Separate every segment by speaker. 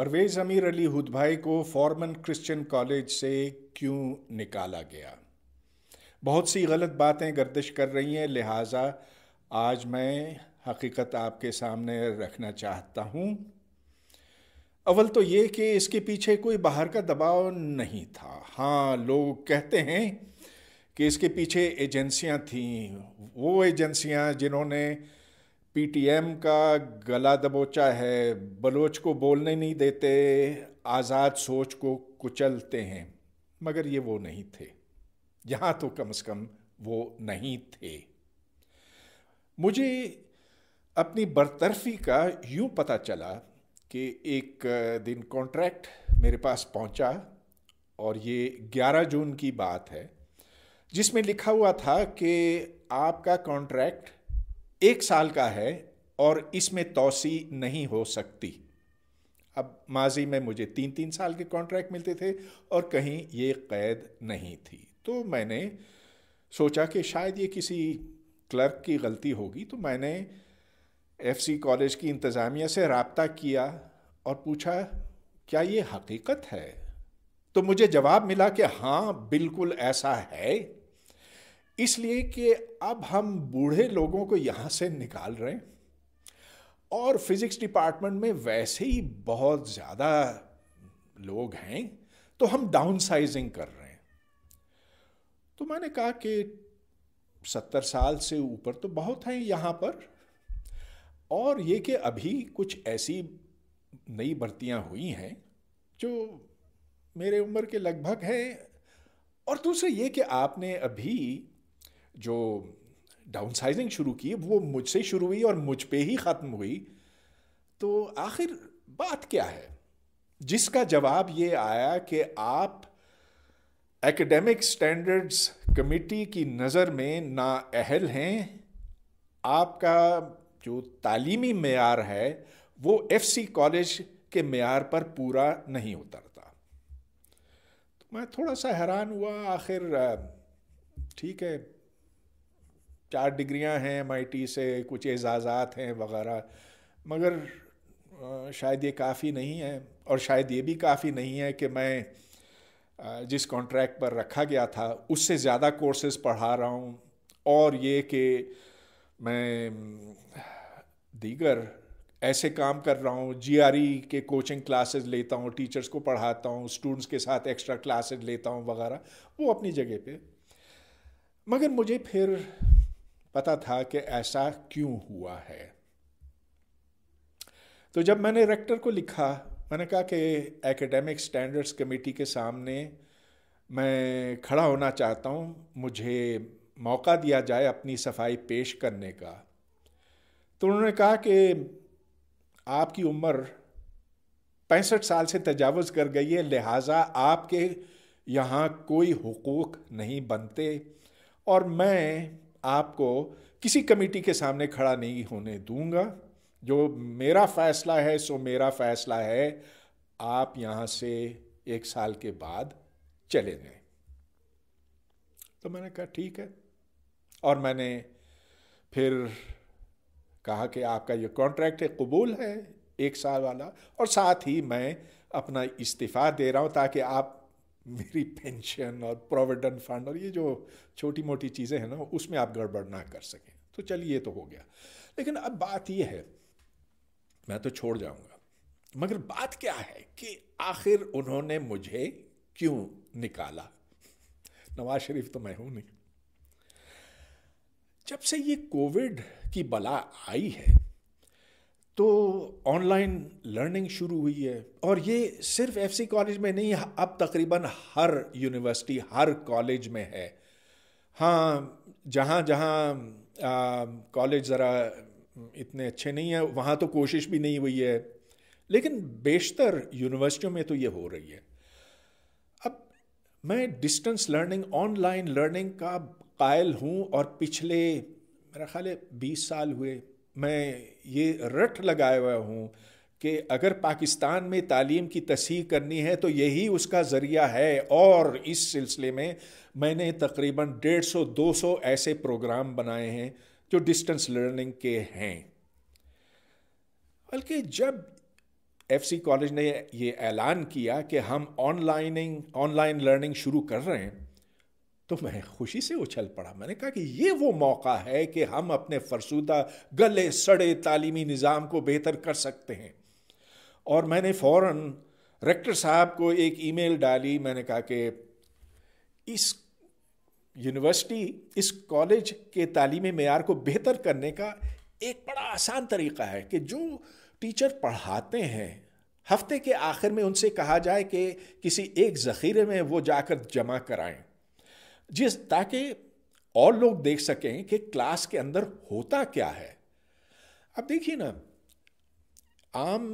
Speaker 1: परवेज अमीर अली भाई को फॉर्मन क्रिश्चियन कॉलेज से क्यों निकाला गया बहुत सी गलत बातें गर्दिश कर रही हैं लिहाजा आज मैं हकीकत आपके सामने रखना चाहता हूं अव्वल तो ये कि इसके पीछे कोई बाहर का दबाव नहीं था हाँ लोग कहते हैं कि इसके पीछे एजेंसियां थीं वो एजेंसियां जिन्होंने पीटीएम का गला दबोचा है बलोच को बोलने नहीं देते आज़ाद सोच को कुचलते हैं मगर ये वो नहीं थे यहाँ तो कम से कम वो नहीं थे मुझे अपनी बरतरफी का यूँ पता चला कि एक दिन कॉन्ट्रैक्ट मेरे पास पहुँचा और ये 11 जून की बात है जिसमें लिखा हुआ था कि आपका कॉन्ट्रैक्ट एक साल का है और इसमें तोसी नहीं हो सकती अब माजी में मुझे तीन तीन साल के कॉन्ट्रैक्ट मिलते थे और कहीं ये कैद नहीं थी तो मैंने सोचा कि शायद ये किसी क्लर्क की गलती होगी तो मैंने एफसी कॉलेज की इंतज़ामिया से रबता किया और पूछा क्या ये हकीकत है तो मुझे जवाब मिला कि हाँ बिल्कुल ऐसा है इसलिए कि अब हम बूढ़े लोगों को यहाँ से निकाल रहे हैं और फिज़िक्स डिपार्टमेंट में वैसे ही बहुत ज़्यादा लोग हैं तो हम डाउन साइजिंग कर रहे हैं तो मैंने कहा कि सत्तर साल से ऊपर तो बहुत हैं यहाँ पर और ये कि अभी कुछ ऐसी नई भर्तियाँ हुई हैं जो मेरे उम्र के लगभग हैं और दूसरे ये कि आपने अभी जो डाउनसाइजिंग शुरू की वो मुझसे शुरू हुई और मुझ पे ही ख़त्म हुई तो आखिर बात क्या है जिसका जवाब ये आया कि आप एकेडमिक स्टैंडर्ड्स कमेटी की नज़र में अहल हैं आपका जो तालीमी मैार है वो एफसी कॉलेज के मैार पर पूरा नहीं उतरता तो मैं थोड़ा सा हैरान हुआ आखिर ठीक है चार डिग्रियां हैं एम से कुछ एजाज़ात हैं वगैरह मगर शायद ये काफ़ी नहीं है और शायद ये भी काफ़ी नहीं है कि मैं जिस कॉन्ट्रैक्ट पर रखा गया था उससे ज़्यादा कोर्सेज पढ़ा रहा हूँ और ये कि मैं दीगर ऐसे काम कर रहा हूँ जी e के कोचिंग क्लासेस लेता हूँ टीचर्स को पढ़ाता हूँ स्टूडेंट्स के साथ एक्स्ट्रा क्लासेस लेता हूँ वगैरह वो अपनी जगह पे मगर मुझे फिर पता था कि ऐसा क्यों हुआ है तो जब मैंने रेक्टर को लिखा मैंने कहा कि एकेडमिक स्टैंडर्ड्स कमेटी के सामने मैं खड़ा होना चाहता हूँ मुझे मौका दिया जाए अपनी सफाई पेश करने का तो उन्होंने कहा कि आपकी उम्र पैंसठ साल से तजावज़ कर गई है लिहाजा आपके यहाँ कोई हकूक़ नहीं बनते और मैं आपको किसी कमेटी के सामने खड़ा नहीं होने दूंगा जो मेरा फैसला है सो मेरा फैसला है आप यहां से एक साल के बाद चले गए तो मैंने कहा ठीक है और मैंने फिर कहा कि आपका ये कॉन्ट्रैक्ट है कबूल है एक साल वाला और साथ ही मैं अपना इस्तीफ़ा दे रहा हूं ताकि आप मेरी पेंशन और प्रोविडेंट फंड और ये जो छोटी मोटी चीज़ें हैं ना उसमें आप गड़बड़ ना कर सकें तो चलिए तो हो गया लेकिन अब बात यह है मैं तो छोड़ जाऊंगा मगर बात क्या है कि आखिर उन्होंने मुझे क्यों निकाला नवाज शरीफ तो मैं हूं नहीं जब से ये कोविड की बला आई है तो ऑनलाइन लर्निंग शुरू हुई है और ये सिर्फ एफसी कॉलेज में नहीं अब तकरीबन हर यूनिवर्सिटी हर कॉलेज में है हाँ जहाँ जहाँ कॉलेज ज़रा इतने अच्छे नहीं है वहाँ तो कोशिश भी नहीं हुई है लेकिन बेशतर यूनिवर्सिटियों में तो ये हो रही है अब मैं डिस्टेंस लर्निंग ऑनलाइन लर्निंग का कायल हूँ और पिछले मेरा ख्याल है बीस साल हुए मैं ये रट लगाए हुआ हूँ कि अगर पाकिस्तान में तालीम की तसीह करनी है तो यही उसका ज़रिया है और इस सिलसिले में मैंने तकरीबन डेढ़ सौ दो सौ ऐसे प्रोग्राम बनाए हैं जो डिस्टेंस लर्निंग के हैं बल्कि जब एफसी कॉलेज ने ये ऐलान किया कि हम ऑनलाइनिंग ऑनलाइन लर्निंग शुरू कर रहे हैं तो मैं खुशी से उछल पड़ा मैंने कहा कि ये वो मौका है कि हम अपने फरसूदा गले सड़े तालीमी निज़ाम को बेहतर कर सकते हैं और मैंने फ़ौर रेक्टर साहब को एक ईमेल डाली मैंने कहा कि इस यूनिवर्सिटी इस कॉलेज के तालीमी मैार को बेहतर करने का एक बड़ा आसान तरीका है कि जो टीचर पढ़ाते हैं हफ्ते के आखिर में उनसे कहा जाए कि किसी एक ज़ख़ीरे में वो जाकर जमा कराएं जिस ताकि और लोग देख सकें कि क्लास के अंदर होता क्या है अब देखिए ना आम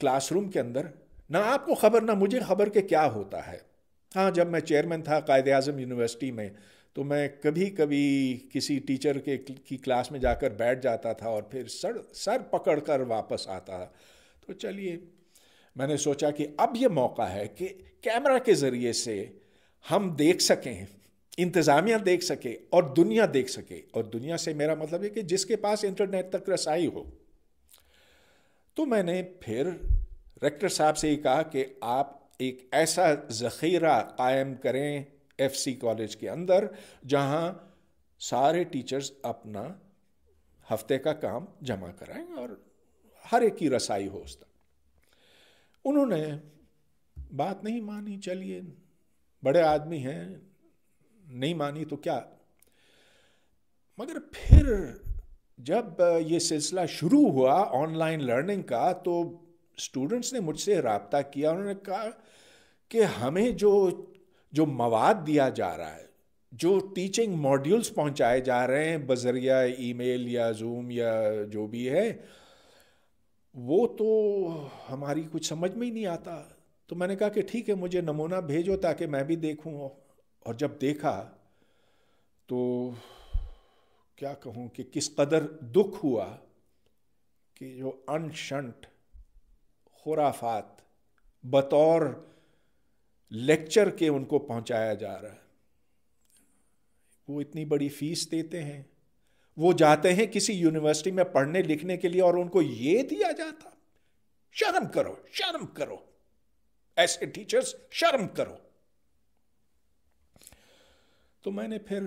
Speaker 1: क्लासरूम के अंदर ना आपको खबर ना मुझे खबर के क्या होता है हाँ जब मैं चेयरमैन था कायद अजम यूनिवर्सिटी में तो मैं कभी कभी किसी टीचर के की क्लास में जाकर बैठ जाता था और फिर सर सर पकड़ कर वापस आता था तो चलिए मैंने सोचा कि अब ये मौका है कि कैमरा के ज़रिए से हम देख सकें इंतज़ामिया देख सके और दुनिया देख सके और दुनिया से मेरा मतलब है कि जिसके पास इंटरनेट तक रसाई हो तो मैंने फिर रेक्टर साहब से ही कहा कि आप एक ऐसा ज़ख़ीरा कायम करें एफसी कॉलेज के अंदर जहां सारे टीचर्स अपना हफ्ते का काम जमा कराएं और हर एक की रसाई हो उस तक उन्होंने बात नहीं मानी चलिए बड़े आदमी हैं नहीं मानी तो क्या मगर फिर जब ये सिलसिला शुरू हुआ ऑनलाइन लर्निंग का तो स्टूडेंट्स ने मुझसे रबता किया उन्होंने कहा कि हमें जो जो मवाद दिया जा रहा है जो टीचिंग मॉड्यूल्स पहुंचाए जा रहे हैं बजरिया ईमेल या जूम या जो भी है वो तो हमारी कुछ समझ में ही नहीं आता तो मैंने कहा कि ठीक है मुझे नमूना भेजो ताकि मैं भी देखूँ और जब देखा तो क्या कहूँ कि किस कदर दुख हुआ कि जो अनशंट खुराफात बतौर लेक्चर के उनको पहुंचाया जा रहा है वो इतनी बड़ी फीस देते हैं वो जाते हैं किसी यूनिवर्सिटी में पढ़ने लिखने के लिए और उनको ये दिया जाता शर्म करो शर्म करो ऐसे टीचर्स शर्म करो तो मैंने फिर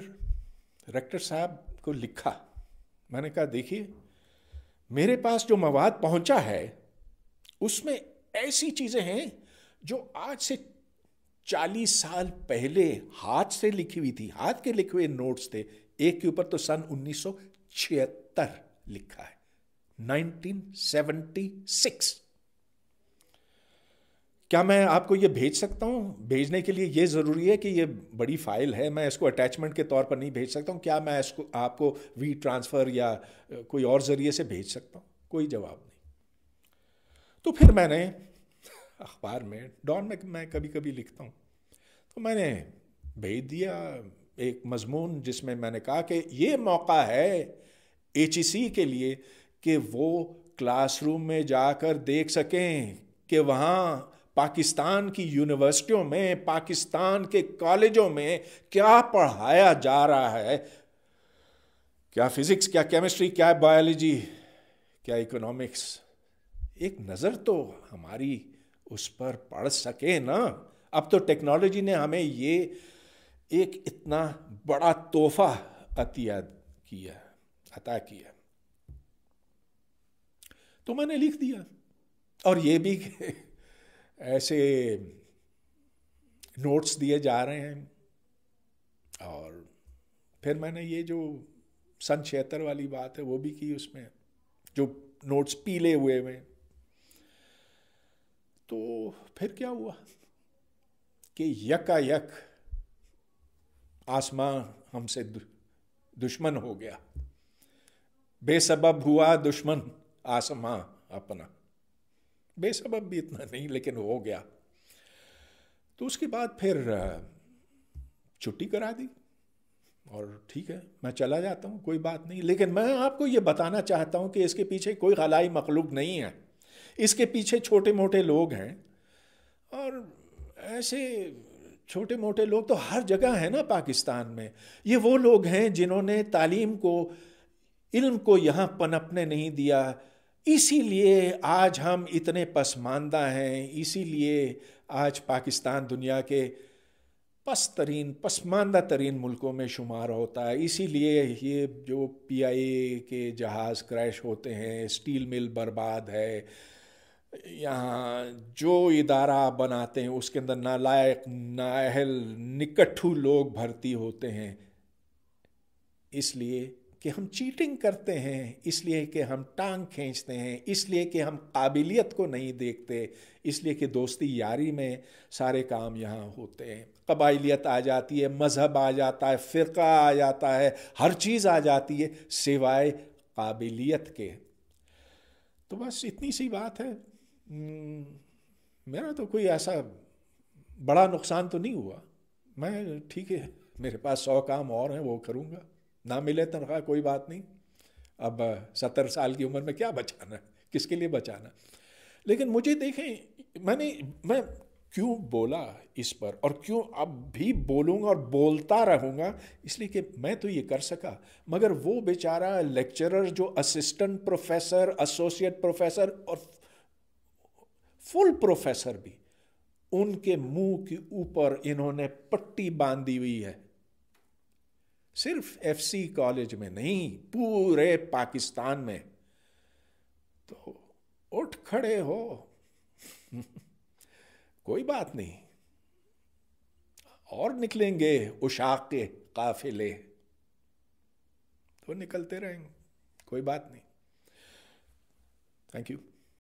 Speaker 1: रेक्टर साहब को लिखा मैंने कहा देखिए मेरे पास जो मवाद पहुंचा है उसमें ऐसी चीज़ें हैं जो आज से चालीस साल पहले हाथ से लिखी हुई थी हाथ के लिखे हुए नोट्स थे एक के ऊपर तो सन 1976 लिखा है 1976 क्या मैं आपको ये भेज सकता हूँ भेजने के लिए ये ज़रूरी है कि ये बड़ी फाइल है मैं इसको अटैचमेंट के तौर पर नहीं भेज सकता हूँ क्या मैं इसको आपको वी ट्रांसफ़र या कोई और ज़रिए से भेज सकता हूँ कोई जवाब नहीं तो फिर मैंने अखबार में डॉन में मैं कभी कभी लिखता हूँ तो मैंने भेज दिया एक मजमून जिसमें मैंने कहा कि ये मौका है एच e के लिए कि वो क्लासरूम में जाकर देख सकें कि वहाँ पाकिस्तान की यूनिवर्सिटियों में पाकिस्तान के कॉलेजों में क्या पढ़ाया जा रहा है क्या फिजिक्स क्या केमिस्ट्री क्या बायोलॉजी क्या इकोनॉमिक्स एक नज़र तो हमारी उस पर पढ़ सके ना अब तो टेक्नोलॉजी ने हमें ये एक इतना बड़ा तोहफा अतिया किया अता किया तो मैंने लिख दिया और ये भी ऐसे नोट्स दिए जा रहे हैं और फिर मैंने ये जो सन छिहत्तर वाली बात है वो भी की उसमें जो नोट्स पीले हुए हुए तो फिर क्या हुआ कि यकायक आसमां हमसे दुश्मन हो गया बेसबब हुआ दुश्मन आसमां अपना बेसबब भी इतना नहीं लेकिन हो गया तो उसके बाद फिर छुट्टी करा दी और ठीक है मैं चला जाता हूँ कोई बात नहीं लेकिन मैं आपको ये बताना चाहता हूँ कि इसके पीछे कोई गलाई मखलूक नहीं है इसके पीछे छोटे मोटे लोग हैं और ऐसे छोटे मोटे लोग तो हर जगह हैं ना पाकिस्तान में ये वो लोग हैं जिन्होंने तालीम को इल्म को यहाँ पनपने नहीं दिया इसीलिए आज हम इतने पसमानदा हैं इसीलिए आज पाकिस्तान दुनिया के पस तरीन पसमानदा तरीन मुल्कों में शुमार होता है इसीलिए ये जो पीआईए के जहाज़ क्रैश होते हैं स्टील मिल बर्बाद है यहाँ जो इदारा बनाते हैं उसके अंदर नालायक नाअहल निकट्ठू लोग भर्ती होते हैं इसलिए कि हम चीटिंग करते हैं इसलिए कि हम टांग खींचते हैं इसलिए कि हम काबिलियत को नहीं देखते इसलिए कि दोस्ती यारी में सारे काम यहाँ होते हैं कबाइलियत आ जाती है मज़हब आ जाता है फ़िरका आ जाता है हर चीज़ आ जाती है सिवाय काबिलियत के तो बस इतनी सी बात है हम्म, मेरा तो कोई ऐसा बड़ा नुकसान तो नहीं हुआ मैं ठीक है मेरे पास सौ काम और हैं वो करूँगा ना मिले तनख्वाह कोई बात नहीं अब सत्तर साल की उम्र में क्या बचाना किसके लिए बचाना लेकिन मुझे देखें मैंने मैं क्यों बोला इस पर और क्यों अब भी बोलूँगा और बोलता रहूंगा इसलिए कि मैं तो ये कर सका मगर वो बेचारा लेक्चरर जो असिस्टेंट प्रोफेसर एसोसिएट प्रोफेसर और फुल प्रोफेसर भी उनके मुंह के ऊपर इन्होंने पट्टी बांधी हुई है सिर्फ एफसी कॉलेज में नहीं पूरे पाकिस्तान में तो उठ खड़े हो कोई बात नहीं और निकलेंगे उशाक के काफिले तो निकलते रहेंगे कोई बात नहीं थैंक यू